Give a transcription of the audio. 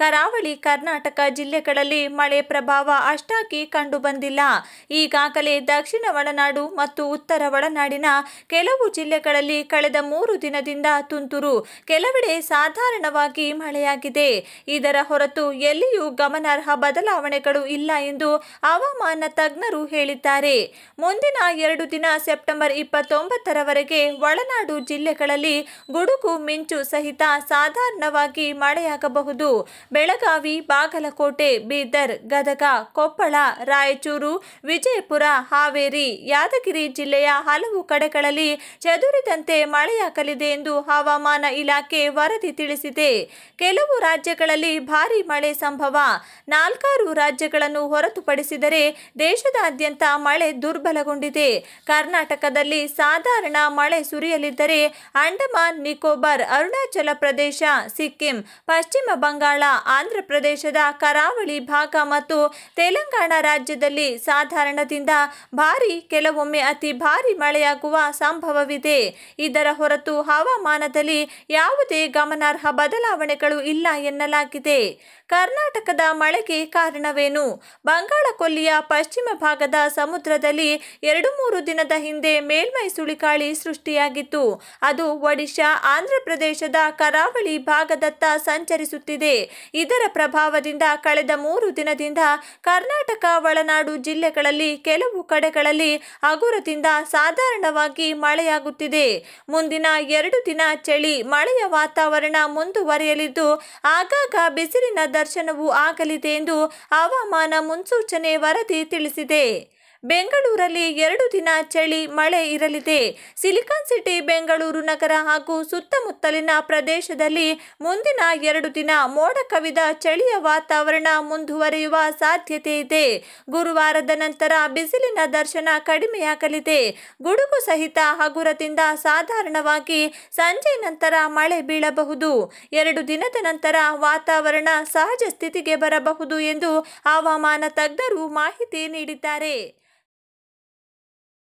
ಕರಾವಳಿ ಕರ್ನಾಟಕ ಜಿಲ್ಲೆಗಳಲ್ಲಿ ಮಳೆ ಪ್ರಭಾವ ಅಷ್ಟಾಗಿ ಕಂಡುಬಂದಿಲ್ಲ ಈಗಾಗಲೇ ದಕ್ಷಿಣ ಒಳನಾಡು ಮತ್ತು ಉತ್ತರ ಒಳನಾಡಿನ ಕೆಲವು ಜಿಲ್ಲೆಗಳಲ್ಲಿ ಕಳೆದ ಮೂರು ದಿನದಿಂದ ತುಂತುರು ಕೆಲವೆಡೆ ಸಾಧಾರಣವಾಗಿ ಮಳೆಯಾಗಿದೆ ಇದರ ಹೊರತು ಎಲ್ಲಿಯೂ ಗಮನಾರ್ಹ ಬದಲಾವಣೆಗಳು ಇಲ್ಲ ಎಂದು ಹವಾಮಾನ ತಜ್ಞರು ಹೇಳಿದ್ದಾರೆ ಮುಂದಿನ ಎರಡು ದಿನ ಸೆಪ್ಟೆಂಬರ್ ಇಪ್ಪತ್ತೊಂಬತ್ತರವರೆಗೆ ಒಳನಾಡು ಜಿಲ್ಲೆಗಳಲ್ಲಿ ಗುಡುಗು ಮಿಂಚು ಸಹಿತ ಸಾಧಾರಣವಾಗಿ ಮಳೆಯಾಗಬಹುದು ಬೆಳಗಾವಿ ಬಾಗಲಕೋಟೆ ಬೀದರ್ ಗದಗ ಕೊಪ್ಪಳ ರಾಯಚೂರು ವಿಜಯಪುರ ಹಾವೇರಿ ಯಾದಗಿರಿ ಜಿಲ್ಲೆಯ ಹಲವು ಕಡೆಗಳಲ್ಲಿ ಚದುರಿದಂತೆ ಮಳೆಯಾಗಲಿದೆ ಎಂದು ಹವಾಮಾನ ಇಲಾಖೆ ವರದಿ ತಿಳಿಸಿದೆ ಕೆಲವು ರಾಜ್ಯಗಳಲ್ಲಿ ಭಾರೀ ಮಳೆ ಸಂಭವ ನಾಲ್ಕಾರು ರಾಜ್ಯಗಳನ್ನು ಹೊರತುಪಡಿಸಿದರೆ ದೇಶದಾದ್ಯಂತ ಮಳೆ ದುರ್ಬಲಗೊಂಡಿದೆ ಕರ್ನಾಟಕದಲ್ಲಿ ಸಾಧಾರಣ ಮಳೆ ಸುರಿಯಲಿದ್ದರೆ ಅಂಡಮಾನ್ ನಿಕೋಬಾರ್ ಅರುಣಾಚಲ ಪ್ರದೇಶ ಸಿಕ್ಕಿಂ ಪಶ್ಚಿಮ ಬಂಗಾಳ ಆಂಧ್ರಪ್ರದೇಶದ ಕರಾವಳಿ ಭಾಗ ಮತ್ತು ತೆಲಂಗಾಣ ರಾಜ್ಯದಲ್ಲಿ ಸಾಧಾರಣದಿಂದ ಭಾರಿ ಕೆಲವೊಮ್ಮೆ ಅತಿ ಭಾರಿ ಮಳೆಯಾಗುವ ಸಂಭವವಿದೆ ಇದರ ಹೊರತು ಹವಾಮಾನದಲ್ಲಿ ಯಾವುದೇ ಗಮನಾರ್ಹ ಬದಲಾವಣೆಗಳು ಇಲ್ಲ ಎನ್ನಲಾಗಿದೆ ಕರ್ನಾಟಕದ ಮಳೆ ಮಳೆಗೆ ಕಾರಣವೇನು ಬಂಗಾಳಕೊಲ್ಲಿಯ ಪಶ್ಚಿಮ ಭಾಗದ ಸಮುದ್ರದಲ್ಲಿ ಎರಡು ಮೂರು ದಿನದ ಹಿಂದೆ ಮೇಲ್ಮೈ ಸುಳಿಕಾಳಿ ಸೃಷ್ಟಿಯಾಗಿತ್ತು ಅದು ಒಡಿಶಾ ಆಂಧ್ರಪ್ರದೇಶದ ಕರಾವಳಿ ಭಾಗದತ್ತ ಸಂಚರಿಸುತ್ತಿದೆ ಇದರ ಪ್ರಭಾವದಿಂದ ಕಳೆದ ಮೂರು ದಿನದಿಂದ ಕರ್ನಾಟಕ ಒಳನಾಡು ಜಿಲ್ಲೆಗಳಲ್ಲಿ ಕೆಲವು ಕಡೆಗಳಲ್ಲಿ ಹಗುರದಿಂದ ಸಾಧಾರಣವಾಗಿ ಮಳೆಯಾಗುತ್ತಿದೆ ಮುಂದಿನ ಎರಡು ದಿನ ಚಳಿ ಮಳೆಯ ವಾತಾವರಣ ಮುಂದುವರಿಯಲಿದ್ದು ಆಗಾಗ ಬಿಸಿಲಿನ ದರ್ಶನವೂ ಆಗಲಿದೆ ಎಂದು ಹವಾಮಾನ ಮುನ್ಸೂಚನೆ ವರದಿ ತಿಳಿಸಿದೆ ಬೆಂಗಳೂರಲ್ಲಿ ಎರಡು ದಿನ ಚಳಿ ಮಳೆ ಇರಲಿದೆ ಸಿಲಿಕಾನ್ ಸಿಟಿ ಬೆಂಗಳೂರು ನಗರ ಹಾಗೂ ಸುತ್ತಮುತ್ತಲಿನ ಪ್ರದೇಶದಲ್ಲಿ ಮುಂದಿನ ಎರಡು ದಿನ ಮೋಡ ಕವಿದ ಚಳಿಯ ವಾತಾವರಣ ಮುಂದುವರಿಯುವ ಸಾಧ್ಯತೆ ಇದೆ ಗುರುವಾರದ ನಂತರ ಬಿಸಿಲಿನ ದರ್ಶನ ಕಡಿಮೆಯಾಗಲಿದೆ ಗುಡುಗು ಸಹಿತ ಹಗುರದಿಂದ ಸಾಧಾರಣವಾಗಿ ಸಂಜೆ ನಂತರ ಮಳೆ ಬೀಳಬಹುದು ಎರಡು ದಿನದ ನಂತರ ವಾತಾವರಣ ಸಹಜ ಸ್ಥಿತಿಗೆ ಬರಬಹುದು ಎಂದು ಹವಾಮಾನ ತಜ್ಞರು ಮಾಹಿತಿ ನೀಡಿದ್ದಾರೆ